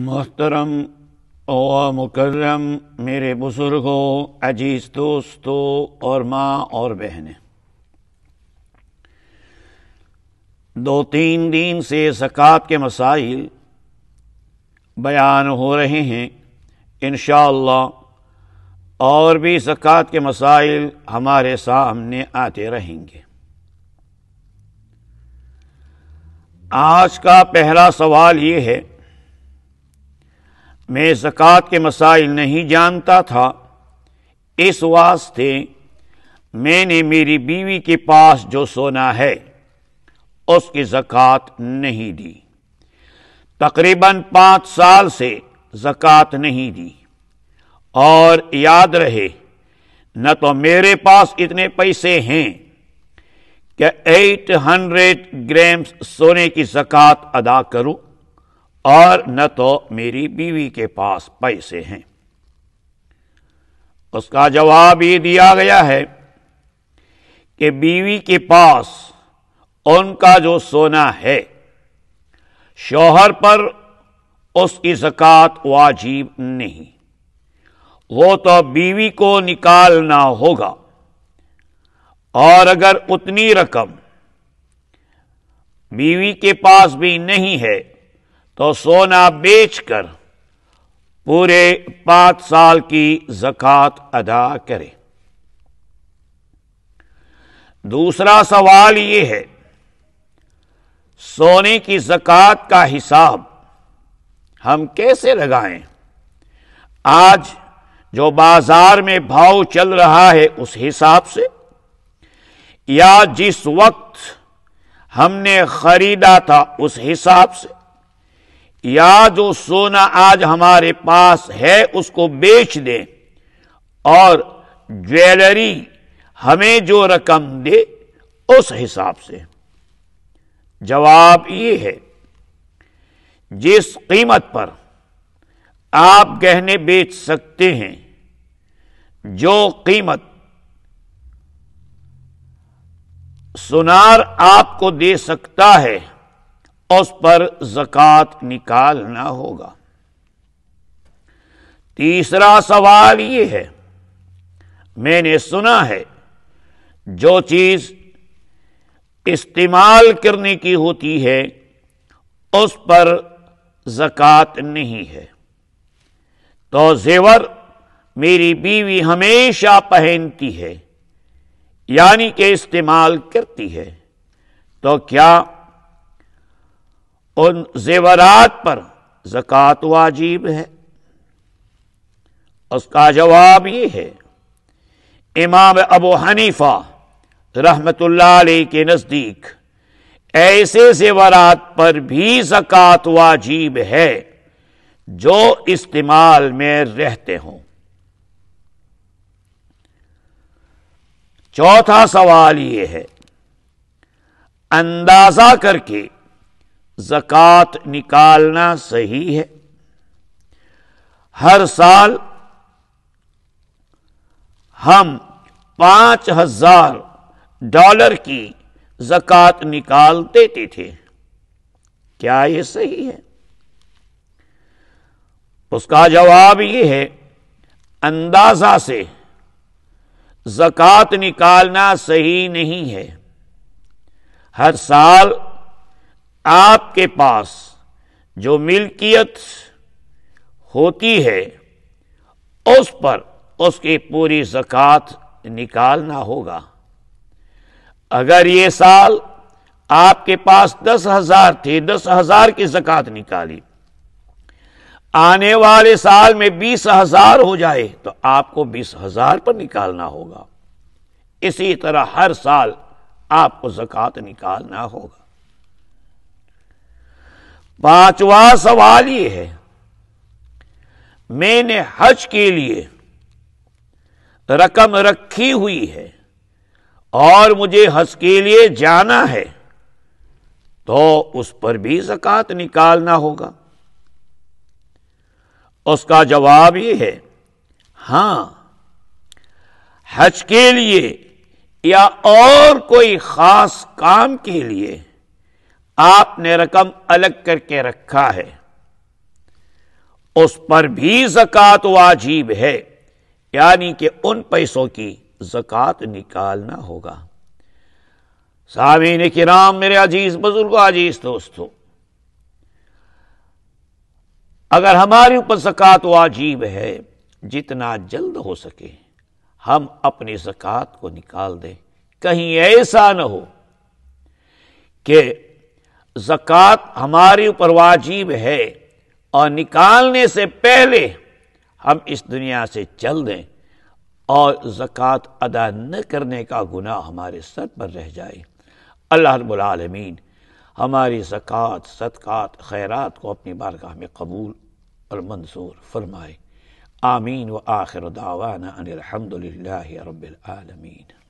मोहतरम और मुकर्रम मेरे बुज़ुर्गों अजीज़ दोस्तों और माँ और बहनें दो तीन दिन से ज़क़़त के मसाइल बयान हो रहे हैं इन और भी ज़क़़त के मसाइल हमारे सामने आते रहेंगे आज का पहला सवाल ये है मैं जक़ात के मसाइल नहीं जानता था इस वास्ते मैंने मेरी बीवी के पास जो सोना है उसकी ज़क़़त नहीं दी तकरीबन पाँच साल से ज़क़़त नहीं दी और याद रहे न तो मेरे पास इतने पैसे हैं कि एट हंड्रेड ग्राम्स सोने की ज़क़़त अदा करूँ और न तो मेरी बीवी के पास पैसे हैं उसका जवाब ये दिया गया है कि बीवी के पास उनका जो सोना है शौहर पर उसकी जक़ात वाजिब नहीं वो तो बीवी को निकालना होगा और अगर उतनी रकम बीवी के पास भी नहीं है तो सोना बेचकर पूरे पांच साल की जक़ात अदा करे दूसरा सवाल ये है सोने की जक़ात का हिसाब हम कैसे लगाएं आज जो बाजार में भाव चल रहा है उस हिसाब से या जिस वक्त हमने खरीदा था उस हिसाब से या जो सोना आज हमारे पास है उसको बेच दे और ज्वेलरी हमें जो रकम दे उस हिसाब से जवाब ये है जिस कीमत पर आप गहने बेच सकते हैं जो कीमत सुनार आपको दे सकता है उस पर जकात निकालना होगा तीसरा सवाल ये है मैंने सुना है जो चीज़ इस्तेमाल करने की होती है उस पर जकात नहीं है तो जेवर मेरी बीवी हमेशा पहनती है यानी कि इस्तेमाल करती है तो क्या उन जेवरात पर जक़ात वाजिब है उसका जवाब ये है इमाम अबू हनीफा रहमतुल्लाह अलैह के नज़दीक ऐसे जेवरात पर भी जक़ात वाजिब है जो इस्तेमाल में रहते हों चौथा सवाल ये है अंदाज़ा करके ज़क़़त निकालना सही है हर साल हम पांच हज़ार डॉलर की ज़क़़त निकाल देते थे क्या यह सही है उसका जवाब यह है अंदाज़ा से ज़क़़त निकालना सही नहीं है हर साल आपके पास जो मिल्कियत होती है उस पर उसकी पूरी ज़क़़त निकालना होगा अगर ये साल आपके पास दस हज़ार थे दस हज़ार की ज़क़़त निकाली आने वाले साल में बीस हज़ार हो जाए तो आपको बीस हज़ार पर निकालना होगा इसी तरह हर साल आपको ज़क़़त निकालना होगा पांचवा सवाल ये है मैंने हज के लिए रकम रखी हुई है और मुझे हज के लिए जाना है तो उस पर भी जक़ात निकालना होगा उसका जवाब ये है हां हज के लिए या और कोई खास काम के लिए आपने रकम अलग करके रखा है उस पर भी जक़ात वाजिब है यानी कि उन पैसों की जक़ात निकालना होगा सामीन नाम मेरे अजीज बुजुर्ग अजीज दोस्तों अगर हमारे ऊपर जक़ात वाजिब है जितना जल्द हो सके हम अपनी जक़ात को निकाल दें कहीं ऐसा न हो कि ज़क़़त हमारे ऊपर वाजिब है और निकालने से पहले हम इस दुनिया से चल दें और ज़क़़त अदा न करने का गुनाह हमारे सर पर रह जाए अल्लाह रबालमीन हमारी ज़क़़त सदक़ात खैरात को अपनी बारगाह में कबूल और मंसूर फरमाए आमीन व आखिर दावाना अनिलहमदिल्ला रबालमीन